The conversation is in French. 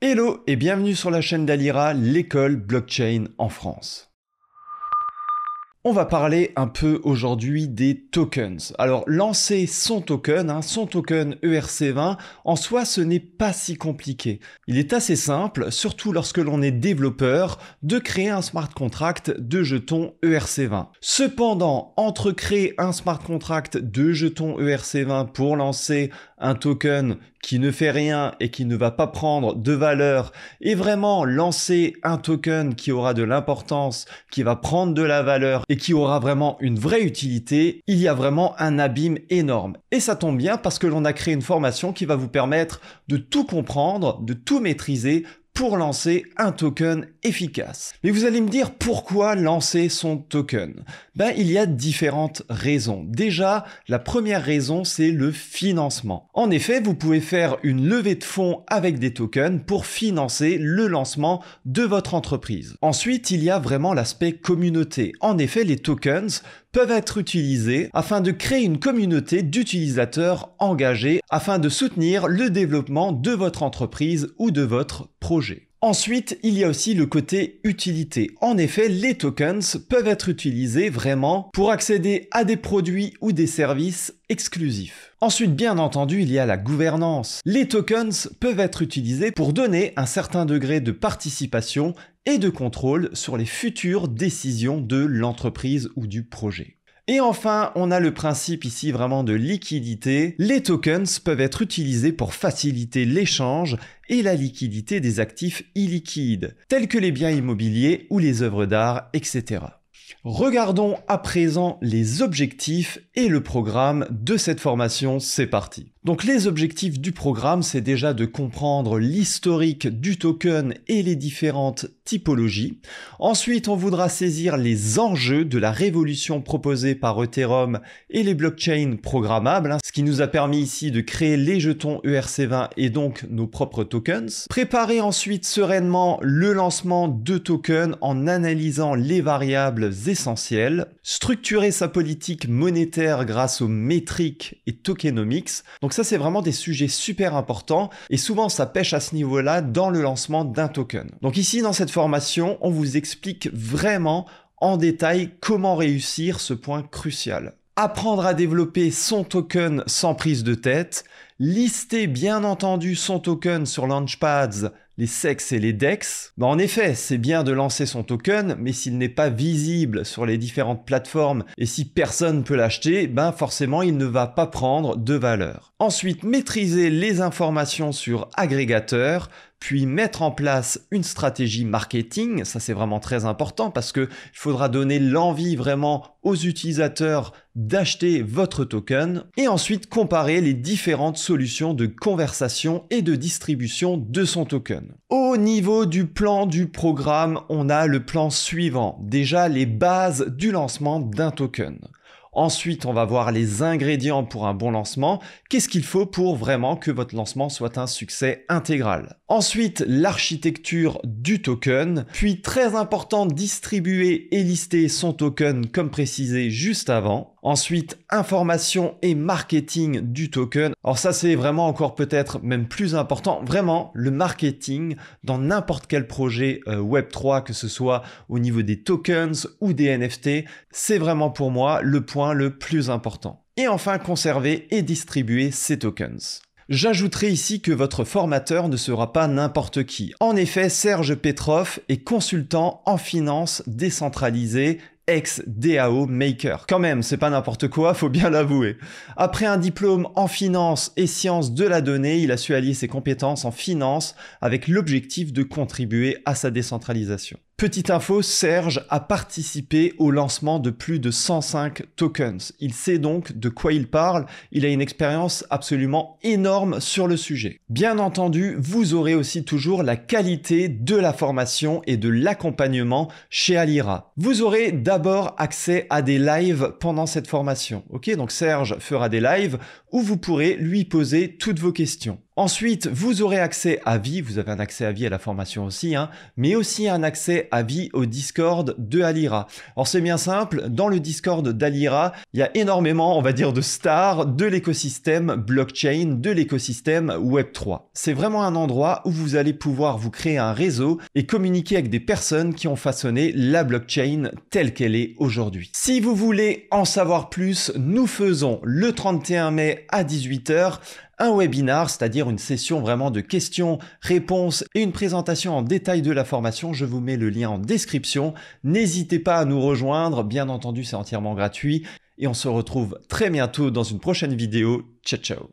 Hello et bienvenue sur la chaîne d'Alira, l'école blockchain en France. On va parler un peu aujourd'hui des tokens. Alors lancer son token, hein, son token ERC20, en soi ce n'est pas si compliqué. Il est assez simple, surtout lorsque l'on est développeur, de créer un smart contract de jetons ERC20. Cependant, entre créer un smart contract de jetons ERC20 pour lancer un token qui ne fait rien et qui ne va pas prendre de valeur et vraiment lancer un token qui aura de l'importance, qui va prendre de la valeur qui aura vraiment une vraie utilité, il y a vraiment un abîme énorme. Et ça tombe bien parce que l'on a créé une formation qui va vous permettre de tout comprendre, de tout maîtriser pour lancer un token efficace. Mais vous allez me dire pourquoi lancer son token Ben il y a différentes raisons. Déjà, la première raison c'est le financement. En effet, vous pouvez faire une levée de fonds avec des tokens pour financer le lancement de votre entreprise. Ensuite, il y a vraiment l'aspect communauté. En effet, les tokens peuvent être utilisés afin de créer une communauté d'utilisateurs engagés afin de soutenir le développement de votre entreprise ou de votre projet. Ensuite, il y a aussi le côté utilité. En effet, les tokens peuvent être utilisés vraiment pour accéder à des produits ou des services exclusifs. Ensuite, bien entendu, il y a la gouvernance. Les tokens peuvent être utilisés pour donner un certain degré de participation et de contrôle sur les futures décisions de l'entreprise ou du projet. Et enfin, on a le principe ici vraiment de liquidité. Les tokens peuvent être utilisés pour faciliter l'échange et la liquidité des actifs illiquides, tels que les biens immobiliers ou les œuvres d'art, etc. Regardons à présent les objectifs et le programme de cette formation, c'est parti. Donc les objectifs du programme, c'est déjà de comprendre l'historique du token et les différentes typologies. Ensuite, on voudra saisir les enjeux de la révolution proposée par Ethereum et les blockchains programmables, hein, ce qui nous a permis ici de créer les jetons ERC20 et donc nos propres tokens. Préparer ensuite sereinement le lancement de tokens en analysant les variables essentielles. Structurer sa politique monétaire grâce aux métriques et tokenomics. Donc ça, c'est vraiment des sujets super importants et souvent ça pêche à ce niveau-là dans le lancement d'un token. Donc ici, dans cette formation, on vous explique vraiment en détail comment réussir ce point crucial. Apprendre à développer son token sans prise de tête, lister bien entendu son token sur Launchpads les sexes et les dex. Bah, en effet, c'est bien de lancer son token, mais s'il n'est pas visible sur les différentes plateformes et si personne peut l'acheter, ben forcément il ne va pas prendre de valeur. Ensuite, maîtriser les informations sur agrégateur », puis mettre en place une stratégie marketing, ça c'est vraiment très important parce que il faudra donner l'envie vraiment aux utilisateurs d'acheter votre token et ensuite comparer les différentes solutions de conversation et de distribution de son token. Au niveau du plan du programme, on a le plan suivant, déjà les bases du lancement d'un token. Ensuite, on va voir les ingrédients pour un bon lancement. Qu'est-ce qu'il faut pour vraiment que votre lancement soit un succès intégral Ensuite, l'architecture du token. Puis, très important, distribuer et lister son token comme précisé juste avant. Ensuite, information et marketing du token. Alors ça, c'est vraiment encore peut-être même plus important. Vraiment, le marketing dans n'importe quel projet euh, Web3, que ce soit au niveau des tokens ou des NFT, c'est vraiment pour moi le point le plus important. Et enfin, conserver et distribuer ses tokens. J'ajouterai ici que votre formateur ne sera pas n'importe qui. En effet, Serge Petrov est consultant en finance décentralisée ex-DAO Maker. Quand même, c'est pas n'importe quoi, faut bien l'avouer. Après un diplôme en finance et sciences de la donnée, il a su allier ses compétences en finance avec l'objectif de contribuer à sa décentralisation. Petite info, Serge a participé au lancement de plus de 105 tokens. Il sait donc de quoi il parle, il a une expérience absolument énorme sur le sujet. Bien entendu, vous aurez aussi toujours la qualité de la formation et de l'accompagnement chez Alira. Vous aurez d'abord accès à des lives pendant cette formation. OK, donc Serge fera des lives où vous pourrez lui poser toutes vos questions. Ensuite, vous aurez accès à vie, vous avez un accès à vie à la formation aussi, hein, mais aussi un accès à vie au Discord de Alira. Alors c'est bien simple, dans le Discord d'Alira, il y a énormément, on va dire, de stars de l'écosystème blockchain, de l'écosystème Web3. C'est vraiment un endroit où vous allez pouvoir vous créer un réseau et communiquer avec des personnes qui ont façonné la blockchain telle qu'elle est aujourd'hui. Si vous voulez en savoir plus, nous faisons le 31 mai à 18h un webinar, c'est-à-dire une session vraiment de questions, réponses et une présentation en détail de la formation. Je vous mets le lien en description. N'hésitez pas à nous rejoindre. Bien entendu, c'est entièrement gratuit. Et on se retrouve très bientôt dans une prochaine vidéo. Ciao ciao